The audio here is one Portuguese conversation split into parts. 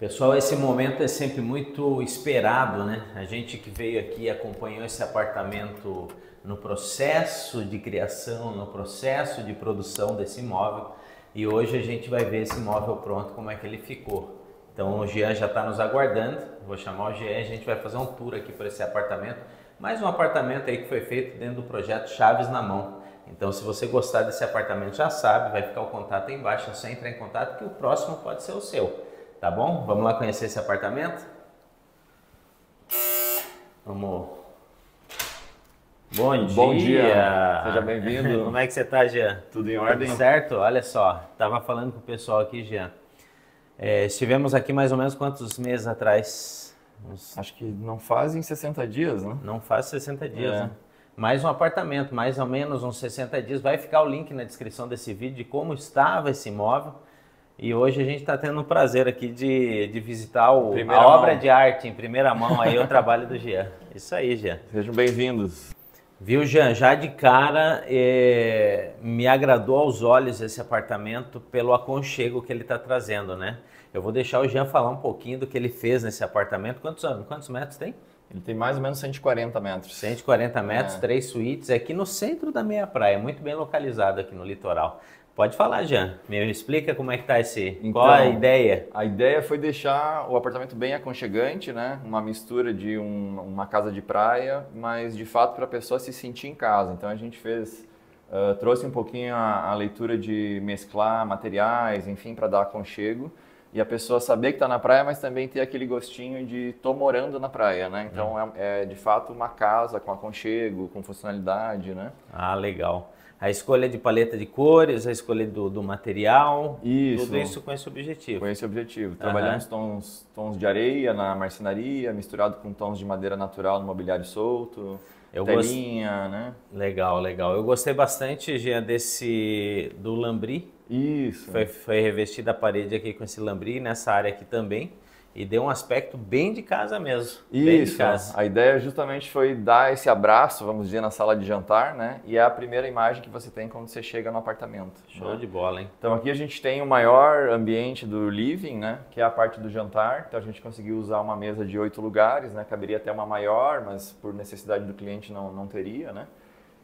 Pessoal, esse momento é sempre muito esperado, né? A gente que veio aqui acompanhou esse apartamento no processo de criação, no processo de produção desse imóvel e hoje a gente vai ver esse imóvel pronto, como é que ele ficou. Então o Jean já está nos aguardando, vou chamar o Jean, a gente vai fazer um tour aqui por esse apartamento, mais um apartamento aí que foi feito dentro do projeto Chaves na Mão. Então se você gostar desse apartamento já sabe, vai ficar o contato aí embaixo, é só entrar em contato que o próximo pode ser o seu. Tá bom? Vamos lá conhecer esse apartamento? Vamos. Bom dia! Bom dia. Seja bem-vindo! Como é que você tá, Jean? Tudo em ordem? Tudo certo? Olha só, tava falando com o pessoal aqui, Jean. É, estivemos aqui mais ou menos quantos meses atrás? Uns... Acho que não fazem 60 dias, né? Não faz 60 dias, é. né? mais um apartamento, mais ou menos uns 60 dias. Vai ficar o link na descrição desse vídeo de como estava esse imóvel. E hoje a gente está tendo o prazer aqui de, de visitar o, a mão. obra de arte em primeira mão, aí o trabalho do Jean. Isso aí, Jean. Sejam bem-vindos. Viu, Jean? Já de cara, é, me agradou aos olhos esse apartamento pelo aconchego que ele está trazendo, né? Eu vou deixar o Jean falar um pouquinho do que ele fez nesse apartamento. Quantos, quantos metros tem? Ele tem mais ou menos 140 metros. 140 metros, é. três suítes, é aqui no centro da meia praia, muito bem localizado aqui no litoral. Pode falar, Jean. Me explica como é que tá esse. Então, Qual a ideia? A ideia foi deixar o apartamento bem aconchegante, né? Uma mistura de um, uma casa de praia, mas de fato para a pessoa se sentir em casa. Então a gente fez. Uh, trouxe um pouquinho a, a, leitura de mesclar materiais, enfim, para dar aconchego. E a pessoa saber que está na praia, mas também ter aquele gostinho de tô morando na praia, né? Então hum. é, é de fato uma casa com aconchego, com funcionalidade, né? Ah, legal. A escolha de paleta de cores, a escolha do, do material, isso. tudo isso com esse objetivo. Com esse objetivo. Trabalhamos uhum. tons, tons de areia na marcenaria, misturado com tons de madeira natural no mobiliário solto, Eu telinha, gost... né? Legal, legal. Eu gostei bastante, desse do lambri. Isso. Foi, foi revestida a parede aqui com esse lambri, nessa área aqui também e deu um aspecto bem de casa mesmo. Isso. Casa. A ideia justamente foi dar esse abraço, vamos dizer, na sala de jantar, né? E é a primeira imagem que você tem quando você chega no apartamento. Show né? de bola, hein? Então aqui a gente tem o maior ambiente do living, né? Que é a parte do jantar. Então a gente conseguiu usar uma mesa de oito lugares, né? Caberia até uma maior, mas por necessidade do cliente não, não teria, né?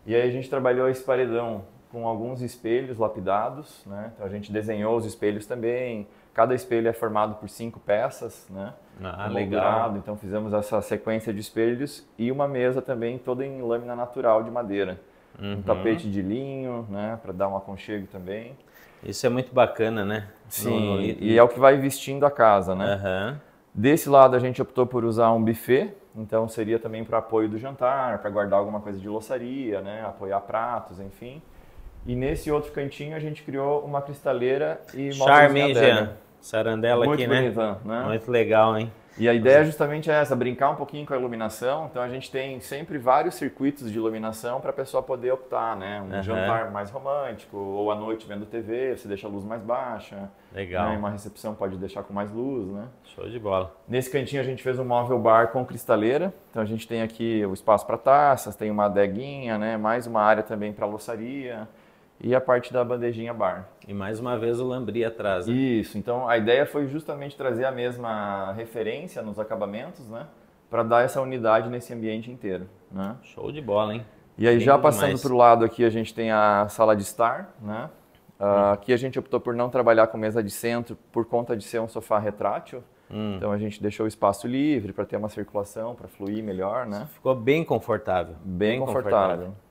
E aí a gente trabalhou esse paredão com alguns espelhos lapidados, né? Então a gente desenhou os espelhos também, Cada espelho é formado por cinco peças, né? Ah, legal. Então fizemos essa sequência de espelhos e uma mesa também toda em lâmina natural de madeira. Uhum. Um tapete de linho, né? Para dar um aconchego também. Isso é muito bacana, né? Sim, no... e é o que vai vestindo a casa, né? Uhum. Desse lado a gente optou por usar um buffet, então seria também para apoio do jantar, para guardar alguma coisa de louçaria, né? Apoiar pratos, enfim. E nesse outro cantinho a gente criou uma cristaleira e Charme, hein, Jean? Sarandela Muito aqui, bonitão, né? né? Muito legal, hein? E a ideia é justamente é essa, brincar um pouquinho com a iluminação. Então a gente tem sempre vários circuitos de iluminação para a pessoa poder optar, né? Um uhum. jantar mais romântico, ou à noite vendo TV, você deixa a luz mais baixa. Legal. Né? Uma recepção pode deixar com mais luz, né? Show de bola. Nesse cantinho a gente fez um móvel bar com cristaleira. Então a gente tem aqui o espaço para taças, tem uma adeguinha, né? Mais uma área também para louçaria e a parte da bandejinha bar. E mais uma vez o lambri atrás. Né? Isso, então a ideia foi justamente trazer a mesma referência nos acabamentos, né? Para dar essa unidade nesse ambiente inteiro. Né? Show de bola, hein? E aí, Bem já passando para o lado aqui, a gente tem a sala de estar, né? Uh, aqui a gente optou por não trabalhar com mesa de centro por conta de ser um sofá retrátil. Hum. Então a gente deixou o espaço livre para ter uma circulação, para fluir melhor, né? Ficou bem confortável. Bem, bem confortável. confortável.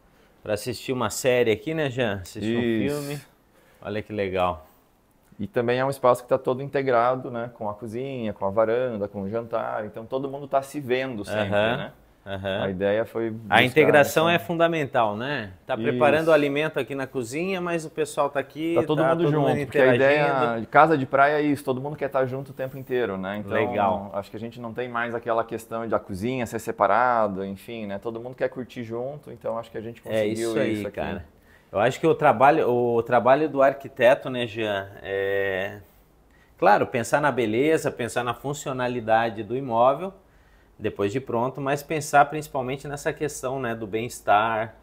Para assistir uma série aqui, né, Jean? Assistir Isso. um filme. Olha que legal. E também é um espaço que está todo integrado, né? Com a cozinha, com a varanda, com o jantar. Então todo mundo está se vendo sempre, uhum. né? Uhum. A ideia foi. A integração essa... é fundamental, né? Tá preparando Isso. o alimento aqui na cozinha, mas o pessoal tá aqui. Tá todo tá mundo todo junto, mundo porque a ideia de casa de praia é isso, todo mundo quer estar tá junto o tempo inteiro, né? Então, Legal. Acho que a gente não tem mais aquela questão de a cozinha ser separada, enfim, né? Todo mundo quer curtir junto, então acho que a gente é conseguiu é isso, aí, cara. Eu acho que o trabalho, o trabalho do arquiteto, né, Jean, é... Claro, pensar na beleza, pensar na funcionalidade do imóvel, depois de pronto, mas pensar principalmente nessa questão né, do bem-estar,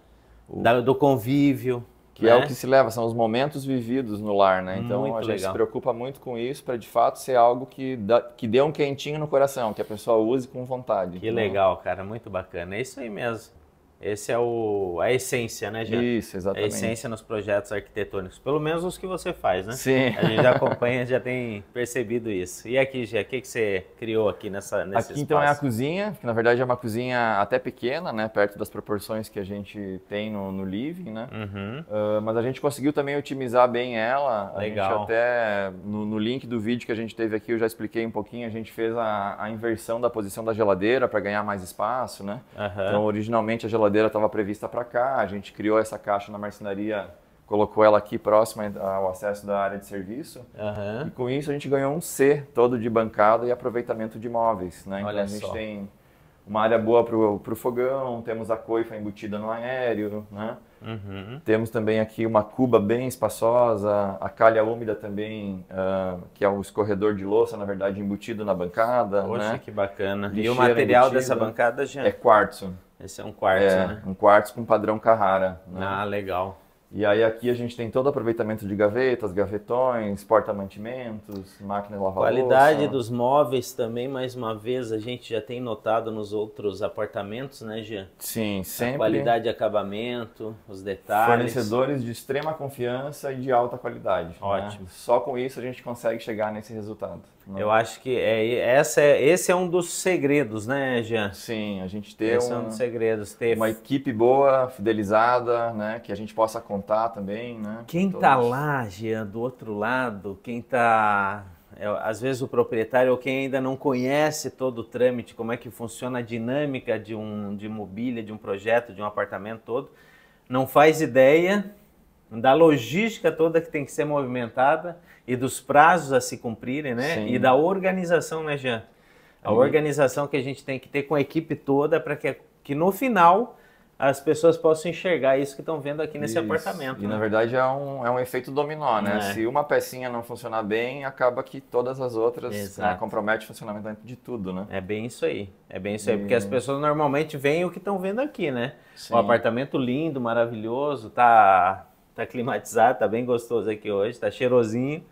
do convívio. Que né? é o né? que se leva, são os momentos vividos no lar, né? Então muito a gente legal. se preocupa muito com isso para de fato ser algo que, dá, que dê um quentinho no coração, que a pessoa use com vontade. Que então... legal, cara, muito bacana. É isso aí mesmo. Esse é o, a essência, né, gente? Isso, exatamente. A essência nos projetos arquitetônicos, pelo menos os que você faz, né? Sim. A gente já acompanha, já tem percebido isso. E aqui, Jean, o que, que você criou aqui nessa nesse Aqui espaço? então é a cozinha, que na verdade é uma cozinha até pequena, né, perto das proporções que a gente tem no, no living, né? Uhum. Uh, mas a gente conseguiu também otimizar bem ela. Legal. até no, no, link do vídeo que a gente teve aqui, eu já expliquei um pouquinho. A gente fez a, a inversão da posição da geladeira para ganhar mais espaço, né? Uhum. Então originalmente a geladeira geladeira estava prevista para cá, a gente criou essa caixa na marcenaria, colocou ela aqui próxima ao acesso da área de serviço. Uhum. E com isso a gente ganhou um C todo de bancada e aproveitamento de móveis. Né? Então Olha a gente só. tem uma área boa para o fogão, temos a coifa embutida no aéreo, né? Uhum. Temos também aqui uma cuba bem espaçosa, a calha úmida também, uh, que é o um escorredor de louça, na verdade, embutido na bancada. Poxa, né? que bacana. Lixeira e o material embutida. dessa bancada, gente? É quartzo. Esse é um quartzo, é, né? um quartzo com padrão Carrara. Né? Ah, legal. E aí aqui a gente tem todo o aproveitamento de gavetas, gavetões, porta-mantimentos, máquina de lavar Qualidade dos móveis também, mais uma vez, a gente já tem notado nos outros apartamentos, né, Jean? Sim, sempre. A qualidade de acabamento, os detalhes. Fornecedores de extrema confiança e de alta qualidade. Né? Ótimo. Né? Só com isso a gente consegue chegar nesse resultado. Não. Né? Eu acho que é, essa é, esse é um dos segredos, né, Jean? Sim, a gente ter esse é um, é um dos segredos, ter uma equipe boa, fidelizada, né, que a gente possa contar também, né? Quem está lá, Jean, do outro lado, quem está é, às vezes o proprietário ou quem ainda não conhece todo o trâmite, como é que funciona a dinâmica de um de mobília, de um projeto, de um apartamento todo, não faz ideia da logística toda que tem que ser movimentada e dos prazos a se cumprirem, né? Sim. E da organização, né, Jean? A organização que a gente tem que ter com a equipe toda para que, que no final as pessoas possam enxergar isso que estão vendo aqui nesse isso. apartamento. E né? na verdade é um, é um efeito dominó, né? É. Se uma pecinha não funcionar bem, acaba que todas as outras né, o funcionamento de tudo, né? É bem isso aí. É bem isso aí, e... porque as pessoas normalmente veem o que estão vendo aqui, né? Sim. O apartamento lindo, maravilhoso, tá Tá climatizado, tá bem gostoso aqui hoje, tá cheirosinho.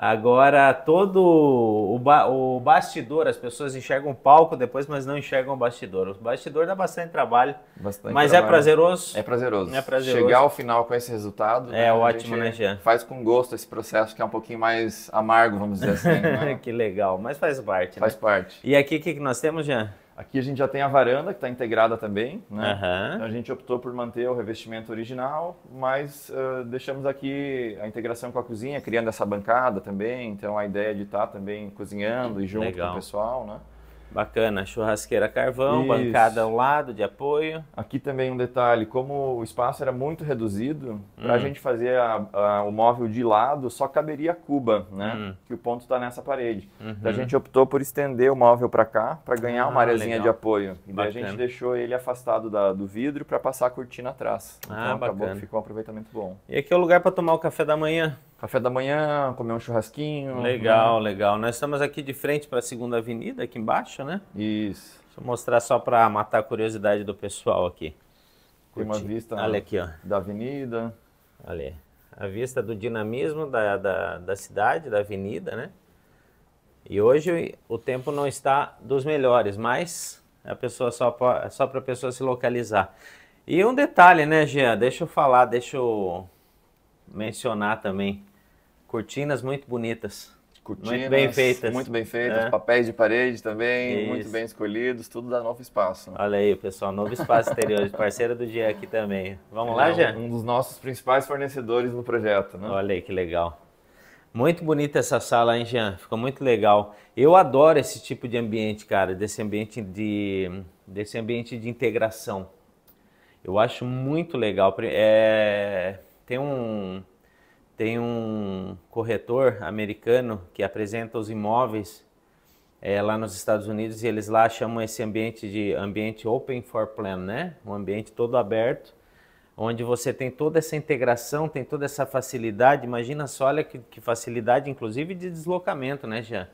Agora, todo o, ba o bastidor, as pessoas enxergam o palco depois, mas não enxergam o bastidor. O bastidor dá bastante trabalho, bastante mas é trabalho. é prazeroso. É prazeroso. É prazeroso. Chegar ao final com esse resultado. É né, ótimo, né, Jean? Faz com gosto esse processo que é um pouquinho mais amargo, vamos dizer assim. Né? que legal, mas faz parte. Né? Faz né? parte. E aqui o que nós temos, Jean? Aqui a gente já tem a varanda, que está integrada também. Né? Uhum. Então a gente optou por manter o revestimento original, mas uh, deixamos aqui a integração com a cozinha, criando essa bancada também. Então a ideia de estar tá também cozinhando e junto Legal. com o pessoal. Né? Bacana, churrasqueira carvão, Isso. bancada ao um lado de apoio. Aqui também um detalhe, como o espaço era muito reduzido, hum. para a gente fazer a, a, o móvel de lado só caberia a cuba, né? Hum. Que o ponto está nessa parede. Uhum. Então a gente optou por estender o móvel para cá para ganhar ah, uma areazinha de apoio. E daí a gente deixou ele afastado da, do vidro para passar a cortina atrás. Ah, então ah, acabou bacana. que ficou um aproveitamento bom. E aqui é o lugar para tomar o café da manhã café da manhã, comer um churrasquinho. Né? Legal, né? legal. Nós estamos aqui de frente para a Segunda Avenida, aqui embaixo, né? Isso. Deixa eu mostrar só para matar a curiosidade do pessoal aqui. Tem uma vista Olha aqui, ó. da avenida. Olha, a vista do dinamismo da, da, da cidade, da avenida, né? E hoje o tempo não está dos melhores, mas a pessoa só para só a pessoa se localizar. E um detalhe, né, Jean? Deixa eu falar, deixa eu mencionar também. Cortinas muito bonitas. Cortinas, muito bem feitas. Muito bem feitas, é. papéis de parede também, Isso. muito bem escolhidos, tudo da Novo Espaço. Né? Olha aí, pessoal, Novo Espaço Exterior, parceira do Jean aqui também. Vamos é, lá, Jean? Um dos nossos principais fornecedores no projeto, né? Olha aí, que legal. Muito bonita essa sala, hein, Jean? Ficou muito legal. Eu adoro esse tipo de ambiente, cara, desse ambiente de, desse ambiente de integração. Eu acho muito legal. É, tem um, tem um corretor americano que apresenta os imóveis é, lá nos Estados Unidos e eles lá chamam esse ambiente de ambiente open for plan, né? Um ambiente todo aberto, onde você tem toda essa integração, tem toda essa facilidade. Imagina só, olha que, que facilidade, inclusive de deslocamento, né, Jean?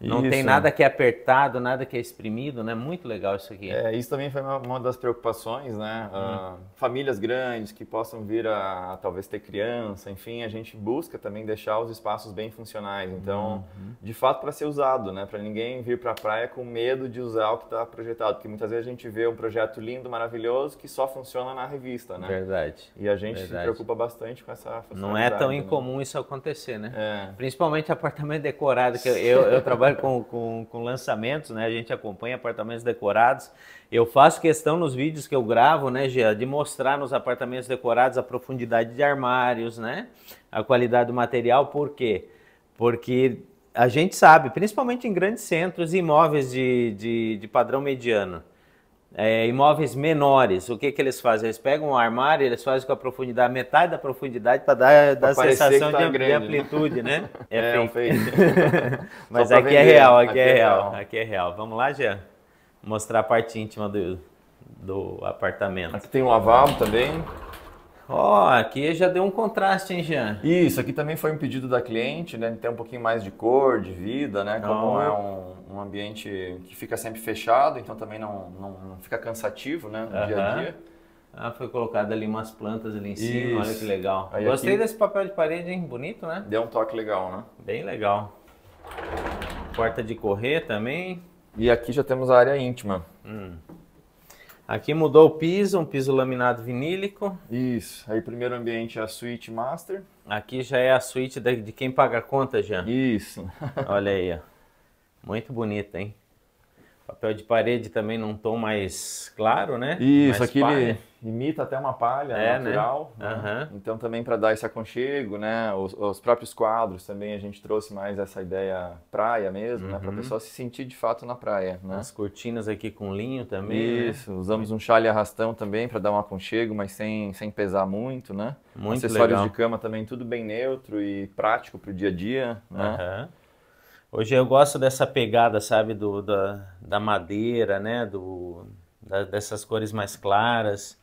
Não isso. tem nada que é apertado, nada que é exprimido, né? Muito legal isso aqui. É, isso também foi uma, uma das preocupações, né? Ah, uhum. Uh, famílias grandes que possam vir a, a, talvez ter criança, enfim, a gente busca também deixar os espaços bem funcionais. Então, uhum. de fato, para ser usado, né? Para ninguém vir para a praia com medo de usar o que está projetado, porque muitas vezes a gente vê um projeto lindo, maravilhoso, que só funciona na revista, né? Verdade. E a gente Verdade. se preocupa bastante com essa. Não é tão né? incomum isso acontecer, né? É. Principalmente apartamento decorado que eu, eu, eu trabalho trabalho com, com, com, lançamentos, né? A gente acompanha apartamentos decorados. Eu faço questão nos vídeos que eu gravo, né, Gia, de mostrar nos apartamentos decorados a profundidade de armários, né? A qualidade do material, por quê? Porque a gente sabe, principalmente em grandes centros, imóveis de, de, de padrão mediano é, imóveis menores, o que, que eles fazem? Eles pegam um armário, eles fazem com a profundidade, metade da profundidade para dar, dar a sensação tá de, grande, né? amplitude, né? né? É, é fake. Mas aqui é vender. é real, aqui, aqui é, é real. real, aqui é real. Vamos lá, Jean? Mostrar a parte íntima do, do apartamento. Aqui tem um lavabo também. Ó, oh, aqui já deu um contraste, hein, Jean? Isso, aqui também foi um pedido da cliente, né? Tem um pouquinho mais de cor, de vida, né? Como oh. é um, um, ambiente que fica sempre fechado, então também não, não, não fica cansativo, né? No uh -huh. dia a dia. Ah, foi colocado ali umas plantas ali em cima, Isso. olha que legal. Aí Gostei aqui... desse papel de parede, hein? Bonito, né? Deu um toque legal, né? Bem legal. Porta de correr também. E aqui já temos a área íntima. Hum. Aqui mudou o piso, um piso laminado vinílico. Isso. Aí primeiro ambiente é a suíte master. Aqui já é a suíte de, quem paga a conta, já. Isso. Olha aí, ó. Muito bonita, hein? Papel de parede também num tom mais claro, né? Isso, mais aqui palha. imita até uma palha é, né? natural. Né? né? Então também para dar esse aconchego, né? Os, os, próprios quadros também a gente trouxe mais essa ideia praia mesmo, né? uhum. né? Para a pessoa se sentir de fato na praia, né? As cortinas aqui com linho também. Né? Isso, né? usamos um chale arrastão também para dar um aconchego, mas sem, sem pesar muito, né? Muito Acessórios legal. de cama também tudo bem neutro e prático para o dia a dia, né? Uhum. Hoje eu gosto dessa pegada, sabe, do, da, da madeira, né, do, da, dessas cores mais claras.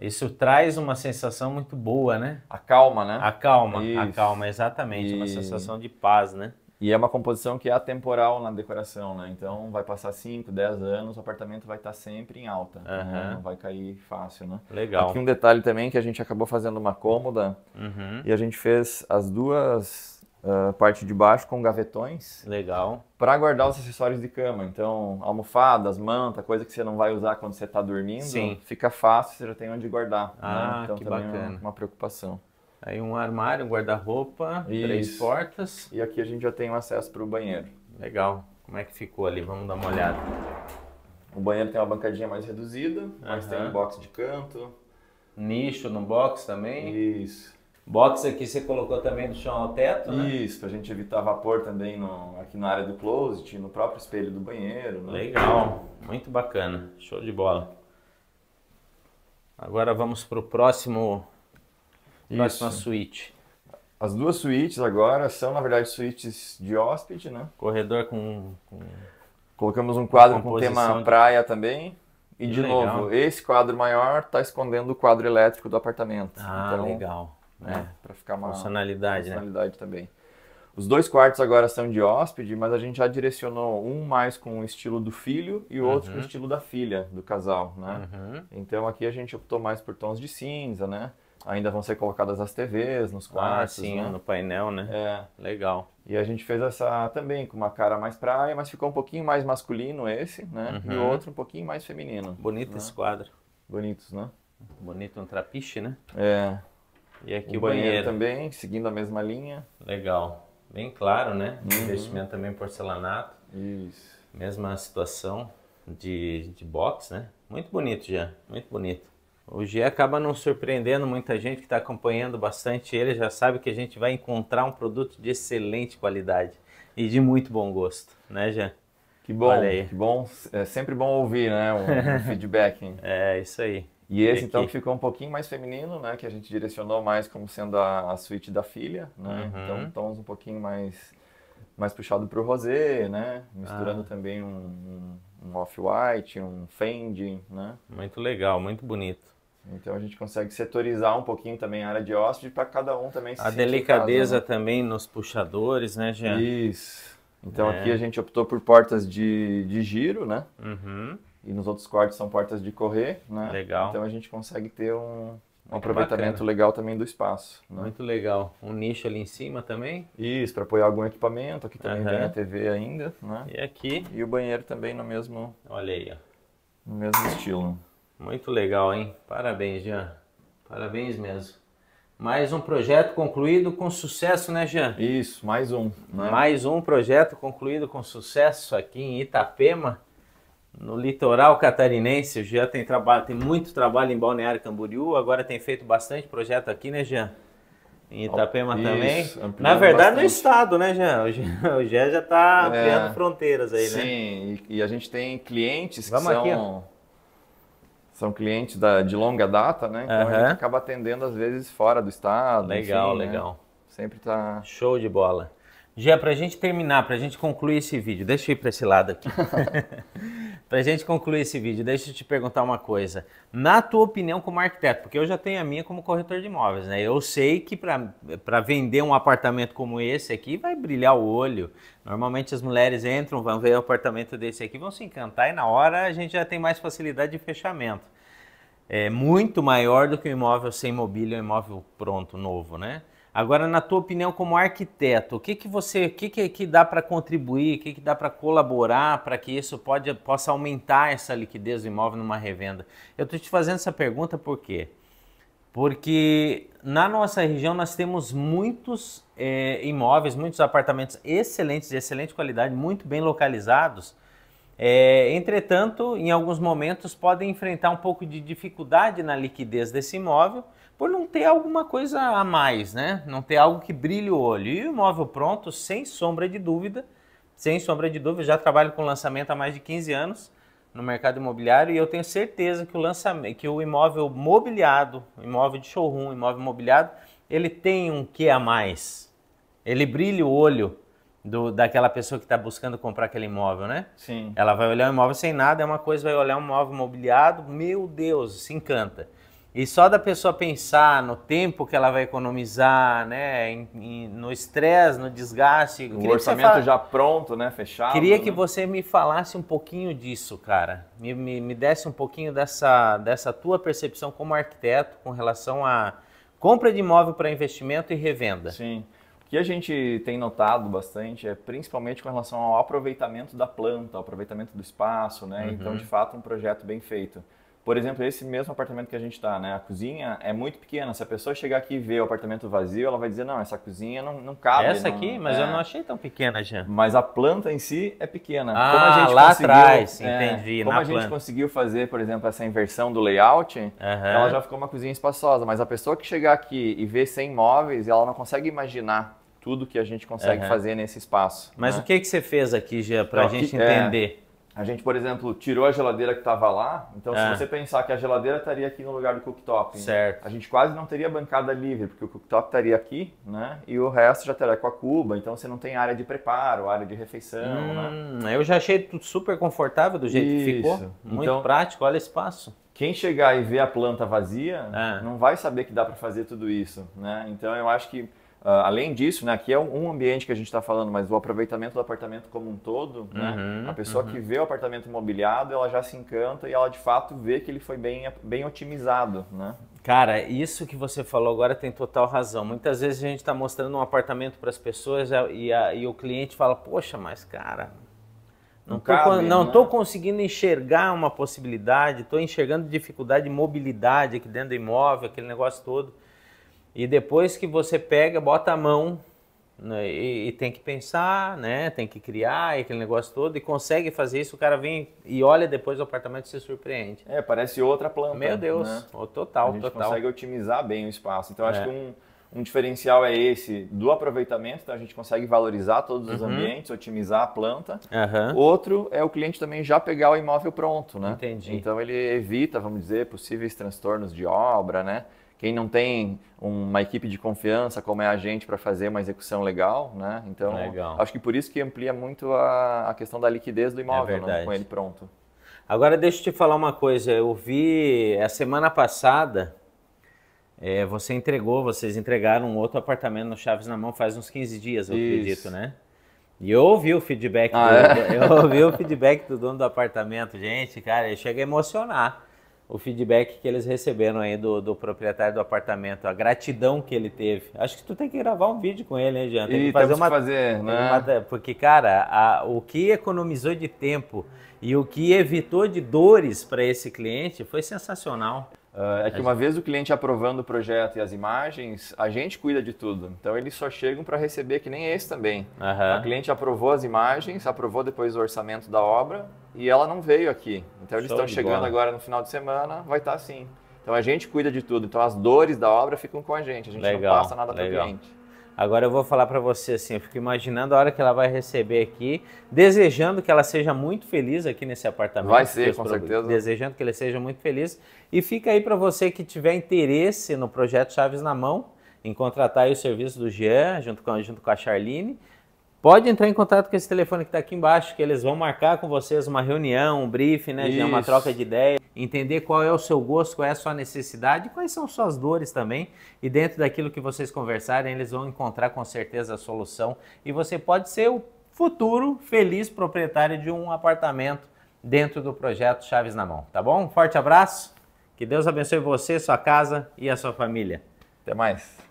Isso traz uma sensação muito boa, né? A calma, né? A calma, Isso. a calma, exatamente. E... Uma sensação de paz, né? E é uma composição que é atemporal na decoração, né? Então vai passar 5, 10 anos, o apartamento vai estar tá sempre em alta. Uhum. Né? Não vai cair fácil, né? Legal. Aqui um detalhe também que a gente acabou fazendo uma cômoda uhum. e a gente fez as duas ah, parte de baixo com gavetões. Legal. Para guardar os acessórios de cama. Então, almofadas, manta, coisa que você não vai usar quando você está dormindo. Sim. Fica fácil, você já tem onde guardar. Né? Ah, né? então, que é bacana. É uma preocupação. Aí um armário, um guarda-roupa, três portas. E aqui a gente já tem o acesso para o banheiro. Legal. Como é que ficou ali? Vamos dar uma olhada. O banheiro tem uma bancadinha mais reduzida, mas uh -huh. tem um box de canto. Nicho no box também? Isso. Box aqui você colocou também do chão ao teto, né? Isso, pra gente evitar vapor também no, aqui na área do closet, no próprio espelho do banheiro. Né? Legal, muito bacana, show de bola. Agora vamos pro próximo, próxima suíte. As duas suítes agora são, na verdade, suítes de hóspede, né? Corredor com... com... Colocamos um quadro com tema de... praia também. E, de novo, esse quadro maior está escondendo o quadro elétrico do apartamento. Ah, então, legal né? né? Para ficar uma funcionalidade, né? funcionalidade né? também. Os dois quartos agora são de hóspede, mas a gente já direcionou um mais com o estilo do filho e o uhum. outro com o uhum. estilo da filha do casal, né? Uhum. Então aqui a gente optou mais por tons de cinza, né? Ainda vão ser colocadas as TVs nos ah, quartos, ah, sim, né? no painel, né? É. Legal. E a gente fez essa também com uma cara mais praia, mas ficou um pouquinho mais masculino esse, né? Uhum. E o uhum. outro um pouquinho mais feminino. Bonito né? esse quadro. Bonitos, né? Bonito um trapiche, né? É. E aqui o, o banheiro, banheiro. também, seguindo a mesma linha. Legal. Bem claro, né? Uhum. Investimento também em porcelanato. Isso. Mesma situação de, de box, né? Muito bonito já, muito bonito. O G acaba não surpreendendo muita gente que está acompanhando bastante ele, já sabe que a gente vai encontrar um produto de excelente qualidade e de muito bom gosto, né, Já? Que bom, que bom. É sempre bom ouvir, né, um feedback. Hein? É, isso aí. E esse, então, que ficou um pouquinho mais feminino, né? Que a gente direcionou mais como sendo a, a suíte da filha, né? Uhum. Então, tons um pouquinho mais, mais puxado pro rosé, né? Misturando ah. também um, um off-white, um fendi, né? Muito legal, muito bonito. Então a gente consegue setorizar um pouquinho também a área de hóspede para cada um também se A delicadeza né? também nos puxadores, né, Jean? Isso. Então é. aqui a gente optou por portas de, de giro, né? Uhum e nos outros cortes são portas de correr, né? Legal. Então a gente consegue ter um, um é aproveitamento bacana. legal também do espaço. Né? Muito legal. Um nicho ali em cima também? Isso, para apoiar algum equipamento. Aqui também uhum. vem a TV ainda, né? E aqui? E o banheiro também no mesmo... Olha aí, ó. No mesmo estilo. Muito legal, hein? Parabéns, Jean. Parabéns mesmo. Mais um projeto concluído com sucesso, né, Jean? Isso, mais um. Né? Mais um projeto concluído com sucesso aqui em Itapema. No litoral catarinense, o Jean tem trabalho, tem muito trabalho em Balneário Camboriú, agora tem feito bastante projeto aqui, né, Jean? Em Itapema Isso, também. Na verdade, bastante. no estado, né, Jean? O Jean, o Jean já está é. ampliando fronteiras aí, sim, né? Sim, e, e, a gente tem clientes que são. são clientes da, de longa data, né? Então uh a gente acaba atendendo às vezes fora do estado. Legal, enfim, né? legal. Né? Sempre tá. Show de bola. Gia, para a gente terminar, para a gente concluir esse vídeo, deixa eu ir para esse lado aqui. para a gente concluir esse vídeo, deixa eu te perguntar uma coisa. Na tua opinião como arquiteto, porque eu já tenho a minha como corretor de imóveis, né? Eu sei que para vender um apartamento como esse aqui vai brilhar o olho. Normalmente as mulheres entram, vão ver um apartamento desse aqui, vão se encantar e na hora a gente já tem mais facilidade de fechamento. É muito maior do que um imóvel sem mobília, um imóvel pronto, novo, né? Agora, na tua opinião, como arquiteto, o que, que você, o que, que, que dá para contribuir, o que, que dá para colaborar para que isso pode, possa aumentar essa liquidez do imóvel numa revenda? Eu estou te fazendo essa pergunta por quê? Porque na nossa região nós temos muitos é, imóveis, muitos apartamentos excelentes, de excelente qualidade, muito bem localizados. É, entretanto, em alguns momentos podem enfrentar um pouco de dificuldade na liquidez desse imóvel ter alguma coisa a mais, né? Não ter algo que brilhe o olho. E o imóvel pronto, sem sombra de dúvida, sem sombra de dúvida, já trabalho com lançamento há mais de 15 anos no mercado imobiliário e eu tenho certeza que o lançamento, que o imóvel mobiliado, imóvel de showroom, imóvel mobiliado, ele tem um que a mais. Ele brilha o olho do, daquela pessoa que está buscando comprar aquele imóvel, né? Sim. Ela vai olhar um imóvel sem nada, é uma coisa, vai olhar um imóvel mobiliado, meu Deus, se encanta. E só da pessoa pensar no tempo que ela vai economizar, né? Em, em, no estresse, no desgaste. O orçamento fala... já pronto, né? Fechado. Queria né? que você me falasse um pouquinho disso, cara. Me, me, me desse um pouquinho dessa, dessa tua percepção como arquiteto com relação a compra de imóvel para investimento e revenda. Sim. O que a gente tem notado bastante é principalmente com relação ao aproveitamento da planta, ao aproveitamento do espaço, né? Então, uhum. Então, de fato, um projeto bem feito. Por exemplo, esse mesmo apartamento que a gente está, né? A cozinha é muito pequena. Se a pessoa chegar aqui e ver o apartamento vazio, ela vai dizer, não, essa cozinha não, não cabe. Essa não, aqui? Mas é. eu não achei tão pequena, Jean. Mas a planta em si é pequena. Ah, como a gente lá atrás, é, entendi. Como a planta. gente conseguiu fazer, por exemplo, essa inversão do layout, uhum. ela já ficou uma cozinha espaçosa. Mas a pessoa que chegar aqui e ver 100 móveis, ela não consegue imaginar tudo que a gente consegue uhum. fazer nesse espaço. Mas né? o que, que você fez aqui, Jean, para a então, gente é, entender? É... A gente, por exemplo, tirou a geladeira que estava lá, então é. se você pensar que a geladeira estaria aqui no lugar do cooktop, certo. a gente quase não teria bancada livre, porque o cooktop estaria aqui, né? E o resto já estaria com a cuba, então você não tem área de preparo, área de refeição, né? hum, né? Eu já achei tudo super confortável do jeito Isso. que ficou, muito então, prático, olha o espaço quem chegar e ver a planta vazia é. não vai saber que dá para fazer tudo isso, né? Então eu acho que ah, além disso, né, aqui é um ambiente que a gente está falando, mas o aproveitamento do apartamento como um todo, né, uhum, a pessoa uhum. que vê o apartamento imobiliado, ela já se encanta e ela de fato vê que ele foi bem, bem otimizado. Né? Cara, isso que você falou agora tem total razão. Muitas vezes a gente está mostrando um apartamento para as pessoas é, e, a, e o cliente fala, poxa, mas cara, não, não estou né? conseguindo enxergar uma possibilidade, estou enxergando dificuldade de mobilidade aqui dentro do imóvel, aquele negócio todo. E depois que você pega, bota a mão né, e, e, tem que pensar, né? Tem que criar aquele negócio todo e consegue fazer isso. O cara vem e olha depois o apartamento e se surpreende. É, parece outra planta. Meu né? Deus, né? o total, a gente total. consegue otimizar bem o espaço. Então acho é. que um, um diferencial é esse do aproveitamento, então a gente consegue valorizar todos os uhum. ambientes, otimizar a planta. Uhum. Outro é o cliente também já pegar o imóvel pronto, né? Entendi. Então ele evita, vamos dizer, possíveis transtornos de obra, né? quem não tem uma equipe de confiança, como é a gente, para fazer uma execução legal, né? Então, legal. acho que por isso que amplia muito a, a questão da liquidez do imóvel, é né? com ele pronto. Agora, deixa eu te falar uma coisa. Eu vi, a semana passada, é, você entregou, vocês entregaram um outro apartamento no Chaves na Mão faz uns 15 dias, eu isso. acredito, né? E eu ouvi o feedback, ah, do, é? eu ouvi o feedback do dono do apartamento, gente, cara, eu chega a emocionar o feedback que eles receberam aí do, do, proprietário do apartamento, a gratidão que ele teve. Acho que tu tem que gravar um vídeo com ele, hein, Jean? Tem e que fazer uma. Que fazer, né? Uma, porque, cara, a, o que economizou de tempo e o que evitou de dores para esse cliente foi sensacional. Uh, é que uma vez o cliente aprovando o projeto e as imagens, a gente cuida de tudo. Então eles só chegam para receber, que nem esse também. Uhum. O cliente aprovou as imagens, aprovou depois o orçamento da obra e ela não veio aqui. Então eles estão chegando bola. agora no final de semana, vai estar tá assim. Então a gente cuida de tudo. Então as dores da obra ficam com a gente, a gente legal, não passa nada para o cliente. Agora eu vou falar para você assim, eu fico imaginando a hora que ela vai receber aqui, desejando que ela seja muito feliz aqui nesse apartamento. Vai ser, com certeza. Desejando que ele seja muito feliz. E fica aí para você que tiver interesse no projeto Chaves na Mão, em contratar o serviço do Jean, junto com, junto com a Charline, Pode entrar em contato com esse telefone que está aqui embaixo, que eles vão marcar com vocês uma reunião, um briefing, né? É Isso. Uma troca de ideia, entender qual é o seu gosto, qual é a sua necessidade, quais são suas dores também. E dentro daquilo que vocês conversarem, eles vão encontrar com certeza a solução. E você pode ser o futuro feliz proprietário de um apartamento dentro do projeto Chaves na Mão, tá bom? Um forte abraço, que Deus abençoe você, sua casa e a sua família. Até mais.